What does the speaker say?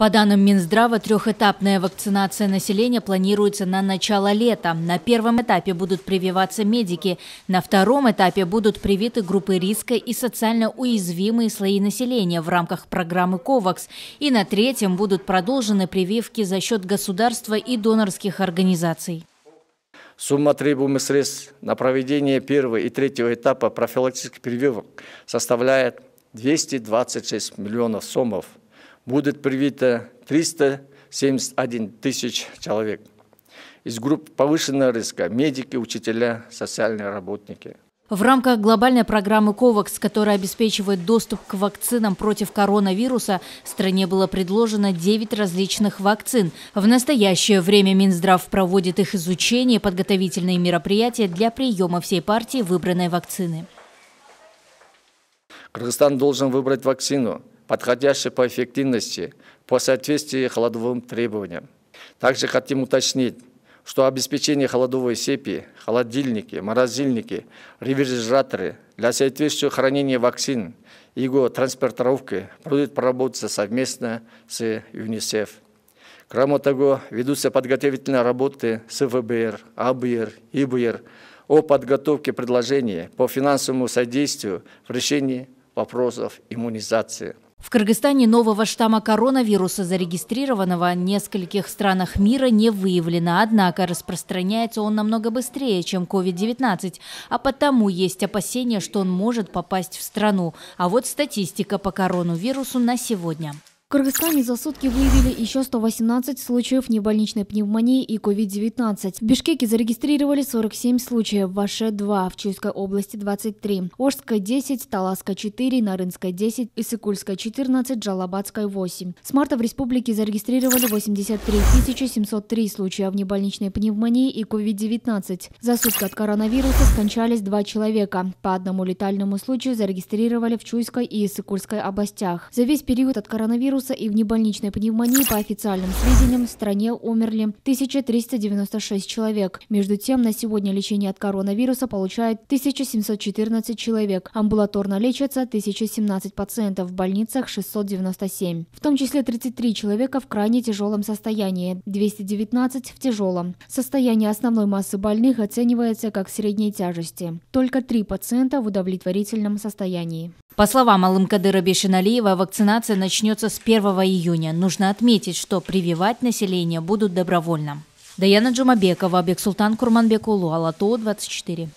По данным Минздрава, трехэтапная вакцинация населения планируется на начало лета. На первом этапе будут прививаться медики, на втором этапе будут привиты группы риска и социально уязвимые слои населения в рамках программы COVAX, и на третьем будут продолжены прививки за счет государства и донорских организаций. Сумма требуемых средств на проведение первого и третьего этапа профилактических прививок составляет 226 миллионов сомов – будет привито 371 тысяч человек. Из групп повышенного риска – медики, учителя, социальные работники – в рамках глобальной программы COVAX, которая обеспечивает доступ к вакцинам против коронавируса, стране было предложено 9 различных вакцин. В настоящее время Минздрав проводит их изучение и подготовительные мероприятия для приема всей партии выбранной вакцины. Кыргызстан должен выбрать вакцину – подходящий по эффективности, по соответствии холодовым требованиям. Также хотим уточнить, что обеспечение холодовой сепи, холодильники, морозильники, рефрижераторы для соответствующего хранения вакцин и его транспортировки будут проработаться совместно с ЮНИСЕФ. Кроме того, ведутся подготовительные работы с ФБР, АБР, ИБР о подготовке предложений по финансовому содействию в решении вопросов иммунизации. В Кыргызстане нового штамма коронавируса, зарегистрированного в нескольких странах мира, не выявлено. Однако распространяется он намного быстрее, чем COVID-19, а потому есть опасения, что он может попасть в страну. А вот статистика по коронавирусу на сегодня. Кыргызстане за сутки выявили еще 118 случаев небольничной пневмонии и COVID-19. В Бишкеке зарегистрировали 47 случаев, в Аше – 2, в Чуйской области – 23, Орской – 10, Таласской – 4, Нарынской – 10, Исыкульской – 14, Джалабадской – 8. С марта в республике зарегистрировали 83 703 случая небольничной пневмонии и COVID-19. За сутки от коронавируса скончались два человека. По одному летальному случаю зарегистрировали в Чуйской и Исыкульской областях. За весь период от коронавируса вируса и внебольничной пневмонии по официальным сведениям в стране умерли 1396 человек. Между тем, на сегодня лечение от коронавируса получает 1714 человек. Амбулаторно лечатся 1017 пациентов, в больницах 697. В том числе 33 человека в крайне тяжелом состоянии, 219 в тяжелом. Состояние основной массы больных оценивается как средней тяжести. Только три пациента в удовлетворительном состоянии. По словам Алымкадыра Бешеналиева, вакцинация начнется с 1 июня. Нужно отметить, что прививать население будут добровольно. Даяна Джумабекова, Бексултан Курманбекулу, Алато, 24.